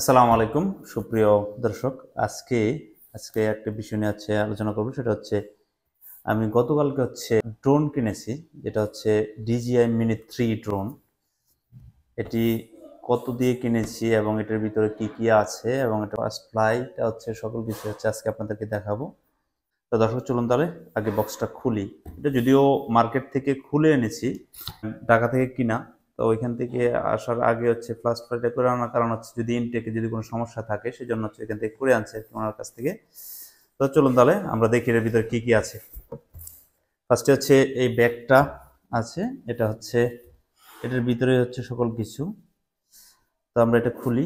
আসসালামু আলাইকুম সুপ্রিয় দর্শক আজকে আজকে একটা বিষয় নিয়ে হচ্ছে আলোচনা করব সেটা হচ্ছে আমি গতকালকে হচ্ছে ড্রোন কিনেছি যেটা হচ্ছে ডিজিআই মিনি থ্রি ড্রোন এটি কত দিয়ে কিনেছি এবং এটার ভিতরে কি কি আছে এবং এটা ফার্স্ট ফ্লাইটা হচ্ছে সকল কিছু হচ্ছে আজকে আপনাদেরকে দেখাবো তো দর্শক চলুন তাহলে আগে বক্সটা খুলি এটা যদিও মার্কেট থেকে খুলে এনেছি ঢাকা থেকে কিনা তো ওইখান থেকে আসার আগে হচ্ছে ফার্স্ট ফ্লাইটে করে আনার কারণ হচ্ছে যদি ইনটেকে যদি কোনো সমস্যা থাকে সেজন্য হচ্ছে এখান থেকে করে আনছে ওনার কাছ থেকে তো চলুন তাহলে আমরা দেখি এর ভিতরে কী কী আছে ফার্স্টে হচ্ছে এই ব্যাগটা আছে এটা হচ্ছে এটার ভিতরে হচ্ছে সকল কিছু তো আমরা এটা খুলি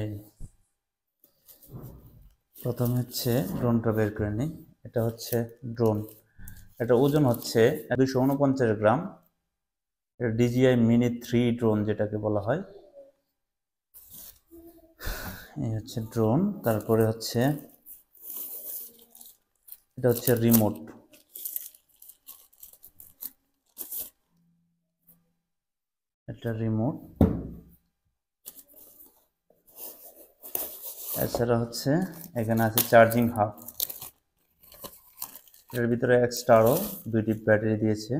এই প্রথমে হচ্ছে ড্রোনটা বের করে নিই এটা হচ্ছে ড্রোন এটা ওজন হচ্ছে দুইশো উনপঞ্চাশ গ্রাম এটা ডিজিআই মিনি থ্রি ড্রোন যেটাকে বলা হয় এই হচ্ছে ড্রোন তারপরে হচ্ছে এটা হচ্ছে রিমোট এটা রিমোট এছাড়া হচ্ছে এখানে আছে চার্জিং হাব এর ভিতরে এক্সট্রাও দুইটি ব্যাটারি দিয়েছে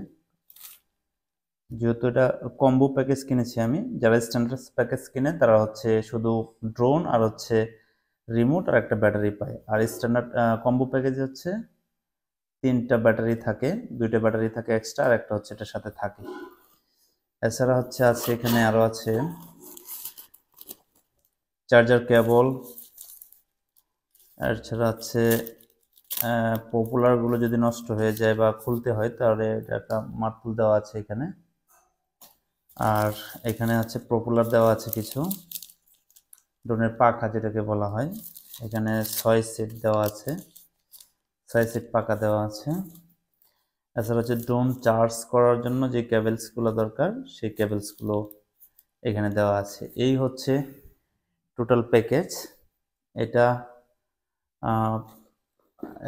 যেহেতু এটা কম্বো প্যাকেজ কিনেছি আমি যারা স্ট্যান্ডার্ড প্যাকেজ কিনে তারা হচ্ছে শুধু ড্রোন আর হচ্ছে রিমোট আর একটা ব্যাটারি পায় আর স্ট্যান্ডার্ড কম্বো প্যাকেজ হচ্ছে তিনটা ব্যাটারি থাকে দুইটা ব্যাটারি থাকে এক্সট্রা আর একটা হচ্ছে এটার সাথে থাকে এছাড়া হচ্ছে আছে এখানে আরও আছে চার্জার কেবল এছাড়া হচ্ছে পপুলারগুলো যদি নষ্ট হয়ে যায় বা খুলতে হয় তাহলে এটা একটা মার্তুল দেওয়া আছে এখানে আর এখানে আছে পপুলার দেওয়া আছে কিছু ড্রোনের পাখা যেটাকে বলা হয় এখানে ছয় সেট দেওয়া আছে ছয় সেট পাখা দেওয়া আছে এছাড়া হচ্ছে ড্রোন চার্জ করার জন্য যে ক্যাবেলসগুলো দরকার সেই ক্যাবেলসগুলো এখানে দেওয়া আছে এই হচ্ছে টোটাল প্যাকেজ এটা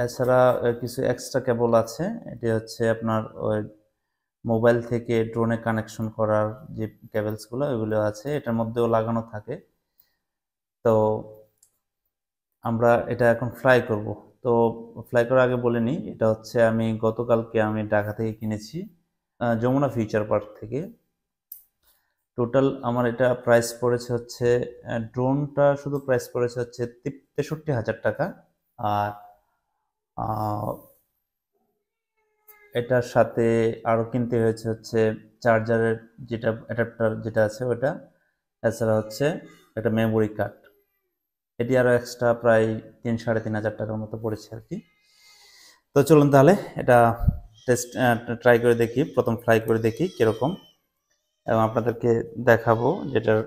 এছাড়া কিছু এক্সট্রা কেবল আছে এটি হচ্ছে আপনার ওই মোবাইল থেকে ড্রোনে কানেকশন করার যে কেবলসগুলো ওইগুলো আছে এটার মধ্যেও লাগানো থাকে তো আমরা এটা এখন ফ্লাই করব তো ফ্লাই করার আগে বলে নিই এটা হচ্ছে আমি গতকালকে আমি ঢাকা থেকে কিনেছি যমুনা ফিউচার পার্ক থেকে টোটাল আমার এটা প্রাইস পড়েছে হচ্ছে ড্রোনটা শুধু প্রাইস পড়েছে হচ্ছে তেষট্টি হাজার টাকা আর এটার সাথে আরও কিনতে হয়েছে হচ্ছে চার্জারের যেটা অ্যাডাপ্টার যেটা আছে ওটা এছাড়া হচ্ছে একটা মেমোরি কার্ড এটি আরও এক্সট্রা প্রায় তিন সাড়ে তিন হাজার টাকার মতো পড়েছে আর কি তো চলুন তাহলে এটা টেস্ট ট্রাই করে দেখি প্রথম ফ্রাই করে দেখি কীরকম এবং আপনাদেরকে দেখাবো যেটার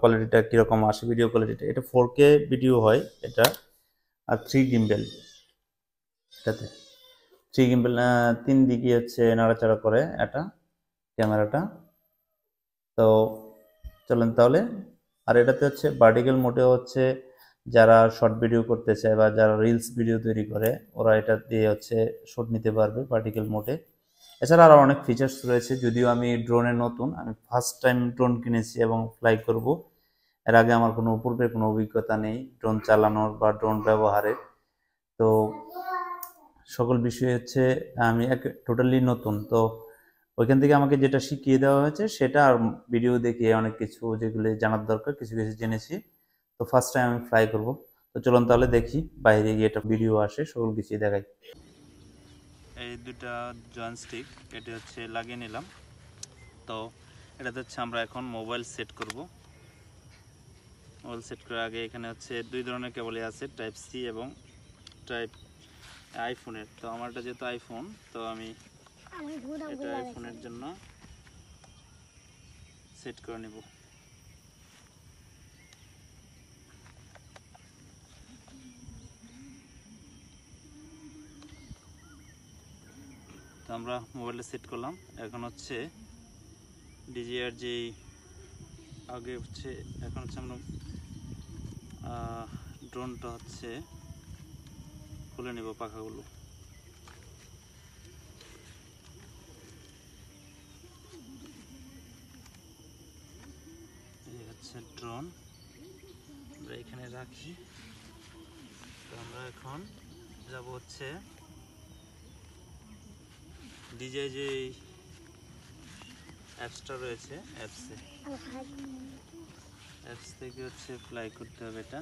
কোয়ালিটিটা কীরকম আসে ভিডিও কোয়ালিটিটা এটা ফোর কে ভিডিও হয় এটা আর থ্রি গিম্বেল সাথে থ্রি তিন দিকে হচ্ছে নাড়াচাড়া করে এটা ক্যামেরাটা তো চলেন তাহলে আর এটাতে হচ্ছে ভার্টিক্যাল মোটে হচ্ছে যারা শর্ট ভিডিও করতে চায় বা যারা রিলস ভিডিও তৈরি করে ওরা এটা দিয়ে হচ্ছে শর্ট নিতে পারবে পার্টিকেল মোটে এছাড়া আরও অনেক ফিচার্স রয়েছে যদিও আমি ড্রোনে নতুন আমি ফার্স্ট টাইম ড্রোন কিনেছি এবং ফ্লাই করব এর আগে আমার কোনো পূর্বের কোনো অভিজ্ঞতা নেই ড্রোন চালানোর বা ড্রোন ব্যবহারের তো সকল বিষয় হচ্ছে আমি এক টোটালি নতুন তো ওইখান থেকে আমাকে যেটা শিখিয়ে দেওয়া হয়েছে সেটা আর ভিডিও দেখিয়ে অনেক কিছু যেগুলো জানার দরকার কিছু কিছু জেনেছি তো ফার্স্ট টাইম আমি ফ্লাই করব তো চলুন তাহলে দেখি বাইরে গিয়ে একটা ভিডিও আসে সকল কিছুই দেখাই এই দুটা জয়েন্ট স্টিক এটা হচ্ছে লাগিয়ে নিলাম তো এটাতে হচ্ছে আমরা এখন মোবাইল সেট করব মোবাইল সেট করার আগে এখানে হচ্ছে দুই ধরনের কেবলই আছে টাইপ সি এবং টাইপ আইফোনের তো আমারটা যেহেতু আইফোন তো আমি এটা আইফোনের জন্য সেট করে নেব তো আমরা মোবাইলে সেট করলাম এখন হচ্ছে ডিজিআর যে আগে হচ্ছে এখন হচ্ছে আমরা ড্রোনটা হচ্ছে খুলে নেব পাখাগুলো এই হচ্ছে ড্রোন আমরা এখানে রাখি তো আমরা এখন যাব হচ্ছে ডিজে যে অ্যাপসটা রয়েছে অ্যাপসে অ্যাপস থেকে হচ্ছে অ্যাপ্লাই করতে হবে এটা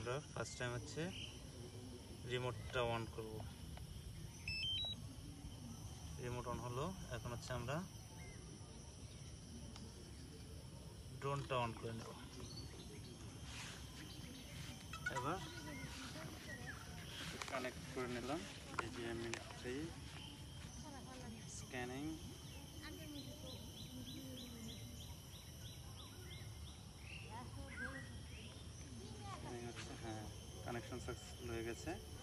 আমরা ফার্স্ট টাইম হচ্ছে রিমোটটা অন করব রিমোট অন হলো এখন হচ্ছে আমরা ড্রোনটা অন করে নেব এবার কানেক্ট করে নিলাম ডিজিএম থ্রি স্ক্যানিং আছে তো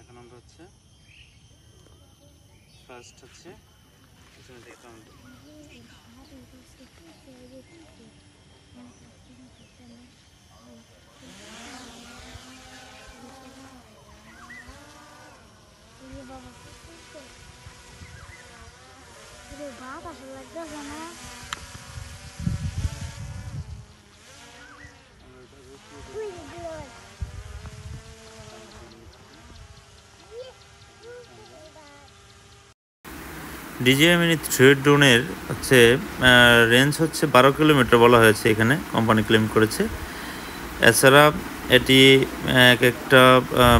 এখন আমরা হচ্ছে ফার্স্ট হচ্ছে পিছনে দেখতে Thank you. বাতাস লাগতেছে ডিজিআই মিনি থ্রি ড্রোনের হচ্ছে রেঞ্জ হচ্ছে বারো কিলোমিটার বলা হয়েছে এখানে কোম্পানি ক্লেম করেছে এছাড়া এটি এক একটা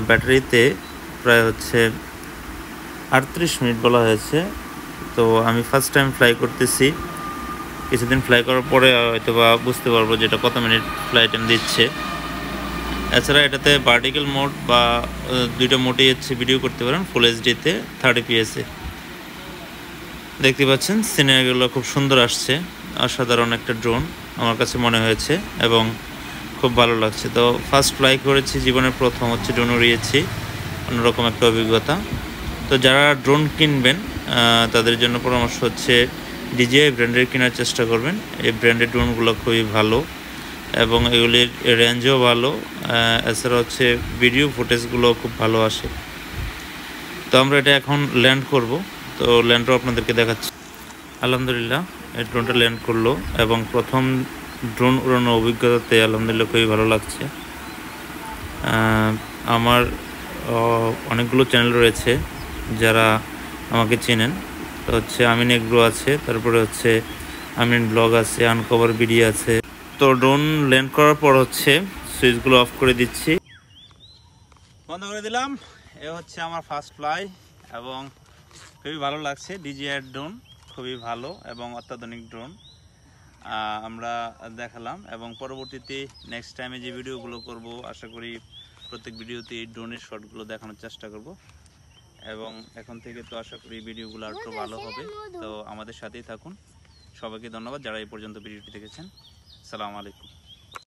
ব্যাটারিতে প্রায় হচ্ছে আটত্রিশ মিনিট বলা হয়েছে তো আমি ফার্স্ট টাইম ফ্লাই করতেছি কিছুদিন ফ্লাই করার পরে হয়তো বা বুঝতে পারবো যে এটা কত মিনিট ফ্লাই টাইম দিচ্ছে এছাড়া এটাতে ভার্টিক্যাল মোড বা দুইটা মোডে হচ্ছে ভিডিও করতে পারেন ফুল এইচডিতে থার্টি পিএসে দেখতে পাচ্ছেন সিনেমাগুলো খুব সুন্দর আসছে অসাধারণ একটা ড্রোন আমার কাছে মনে হয়েছে এবং খুব ভালো লাগছে তো ফার্স্ট ফ্লাই করেছি জীবনের প্রথম হচ্ছে ড্রোন উড়িয়েছি অন্যরকম একটা অভিজ্ঞতা তো যারা ড্রোন কিনবেন তাদের জন্য পরামর্শ হচ্ছে ডিজিআই ব্র্যান্ডের কেনার চেষ্টা করবেন এই ব্র্যান্ডের ড্রোনগুলো খুবই ভালো এবং এগুলির রেঞ্জও ভালো এছাড়া হচ্ছে ভিডিও ফুটেজগুলো খুব ভালো আসে তো আমরা এটা এখন ল্যান্ড করব তো ল্যান্ডও আপনাদেরকে দেখাচ্ছি আলহামদুলিল্লাহ এই ড্রোনটা ল্যান্ড করলো এবং প্রথম ড্রোন উড়ানোর অভিজ্ঞতাতে আলহামদুলিল্লাহ খুবই ভালো লাগছে আমার অনেকগুলো চ্যানেল রয়েছে যারা আমাকে চেনেন তো হচ্ছে আমিন এগ্রো আছে তারপরে হচ্ছে আমিন ব্লগ আছে আনকভার বিডি আছে তো ড্রোন ল্যান্ড করার পর হচ্ছে সুইচগুলো অফ করে দিচ্ছি বন্ধ করে দিলাম এ হচ্ছে আমার ফার্স্ট ফ্লাই এবং খুবই ভালো লাগছে ডিজিআর ড্রোন খুবই ভালো এবং অত্যাধুনিক ড্রোন আমরা দেখালাম এবং পরবর্তীতে নেক্সট টাইমে যে ভিডিওগুলো করব আশা করি প্রত্যেক ভিডিওতে এই ড্রোনের শটগুলো দেখানোর চেষ্টা করব এবং এখন থেকে তো আশা করি ভিডিওগুলো একটু ভালো হবে তো আমাদের সাথেই থাকুন সবাইকে ধন্যবাদ যারা এই পর্যন্ত ভিডিওটি দেখেছেন সালাম আলাইকুম